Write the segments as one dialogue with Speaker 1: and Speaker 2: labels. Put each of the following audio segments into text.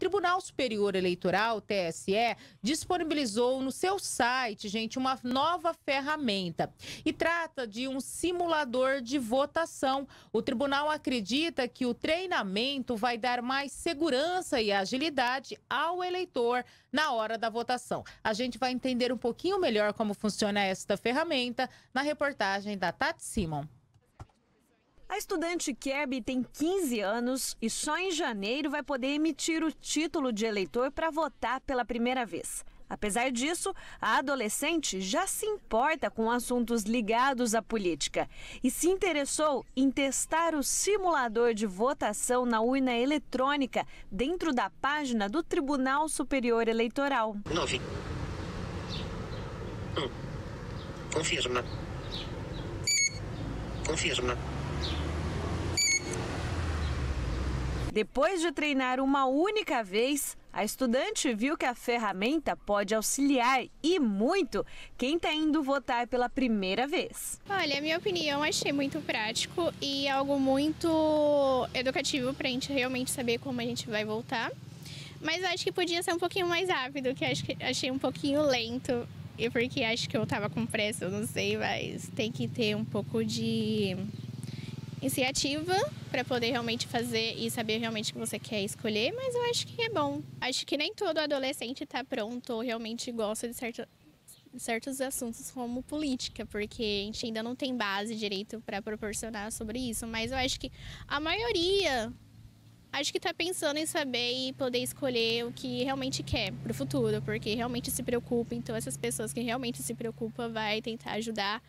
Speaker 1: Tribunal Superior Eleitoral, TSE, disponibilizou no seu site, gente, uma nova ferramenta e trata de um simulador de votação. O tribunal acredita que o treinamento vai dar mais segurança e agilidade ao eleitor na hora da votação. A gente vai entender um pouquinho melhor como funciona esta ferramenta na reportagem da Tati Simon. A estudante Keb tem 15 anos e só em janeiro vai poder emitir o título de eleitor para votar pela primeira vez. Apesar disso, a adolescente já se importa com assuntos ligados à política e se interessou em testar o simulador de votação na urna eletrônica dentro da página do Tribunal Superior Eleitoral.
Speaker 2: Nove. Hum. Confirma. Confirma.
Speaker 1: Depois de treinar uma única vez, a estudante viu que a ferramenta pode auxiliar e muito quem está indo votar pela primeira vez. Olha, a minha opinião, achei muito prático
Speaker 2: e algo muito educativo para a gente realmente saber como a gente vai voltar. Mas acho que podia ser um pouquinho mais rápido, que acho que achei um pouquinho lento. E porque acho que eu estava com pressa, eu não sei, mas tem que ter um pouco de iniciativa para poder realmente fazer e saber realmente o que você quer escolher, mas eu acho que é bom. Acho que nem todo adolescente está pronto ou realmente gosta de certo, certos assuntos como política, porque a gente ainda não tem base direito para proporcionar sobre isso, mas eu acho que a maioria acho que está pensando em saber e poder escolher o que realmente quer para o futuro, porque realmente se preocupa. Então, essas pessoas que realmente se preocupam vai tentar ajudar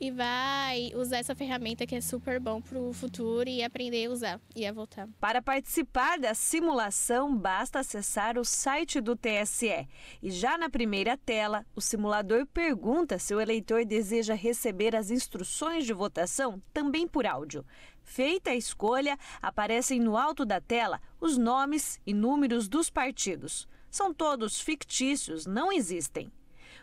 Speaker 2: e vai usar essa ferramenta que é super bom para
Speaker 1: o futuro e aprender a usar e a voltar. Para participar da simulação, basta acessar o site do TSE. E já na primeira tela, o simulador pergunta se o eleitor deseja receber as instruções de votação também por áudio. Feita a escolha, aparecem no alto da tela os nomes e números dos partidos. São todos fictícios, não existem.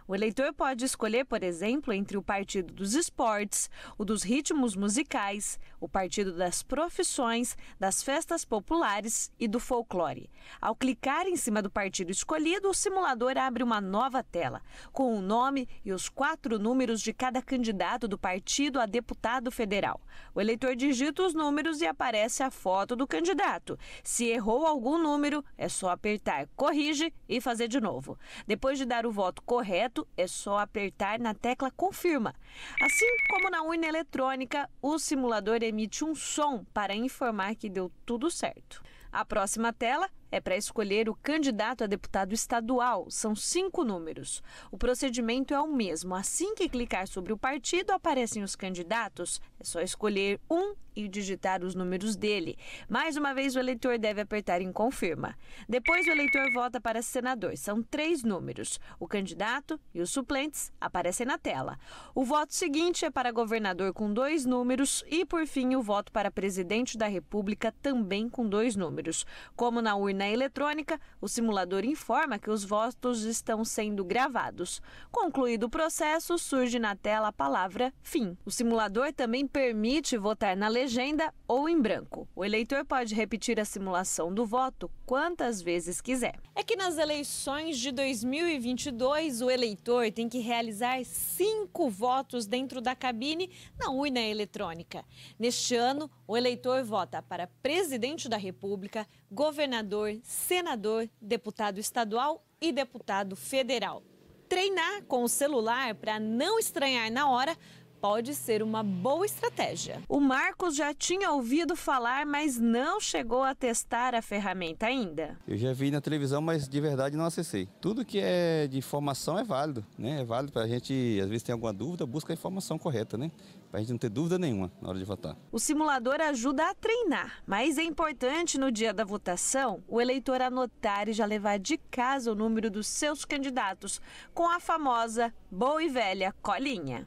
Speaker 1: O eleitor pode escolher, por exemplo, entre o Partido dos Esportes, o dos Ritmos Musicais, o Partido das Profissões, das Festas Populares e do Folclore. Ao clicar em cima do partido escolhido, o simulador abre uma nova tela, com o nome e os quatro números de cada candidato do partido a deputado federal. O eleitor digita os números e aparece a foto do candidato. Se errou algum número, é só apertar Corrige e fazer de novo. Depois de dar o voto correto, é só apertar na tecla Confirma. Assim como na urna eletrônica, o simulador emite um som para informar que deu tudo certo. A próxima tela é para escolher o candidato a deputado estadual. São cinco números. O procedimento é o mesmo. Assim que clicar sobre o partido, aparecem os candidatos. É só escolher um e digitar os números dele. Mais uma vez, o eleitor deve apertar em confirma. Depois, o eleitor vota para senador. São três números. O candidato e os suplentes aparecem na tela. O voto seguinte é para governador com dois números e, por fim, o voto para presidente da República também com dois números. Como na urna urna né, eletrônica, o simulador informa que os votos estão sendo gravados. Concluído o processo, surge na tela a palavra fim. O simulador também permite votar na legenda ou em branco. O eleitor pode repetir a simulação do voto quantas vezes quiser. É que nas eleições de 2022, o eleitor tem que realizar cinco votos dentro da cabine na urna eletrônica. Neste ano, o eleitor vota para presidente da República, governador vereador, senador, deputado estadual e deputado federal. Treinar com o celular para não estranhar na hora pode ser uma boa estratégia. O Marcos já tinha ouvido falar, mas não chegou a testar a ferramenta ainda.
Speaker 2: Eu já vi na televisão, mas de verdade não acessei. Tudo que é de informação é válido, né? É válido para a gente, às vezes tem alguma dúvida, busca a informação correta, né? Para a gente não ter dúvida nenhuma na hora de votar.
Speaker 1: O simulador ajuda a treinar, mas é importante no dia da votação o eleitor anotar e já levar de casa o número dos seus candidatos com a famosa boa e velha colinha.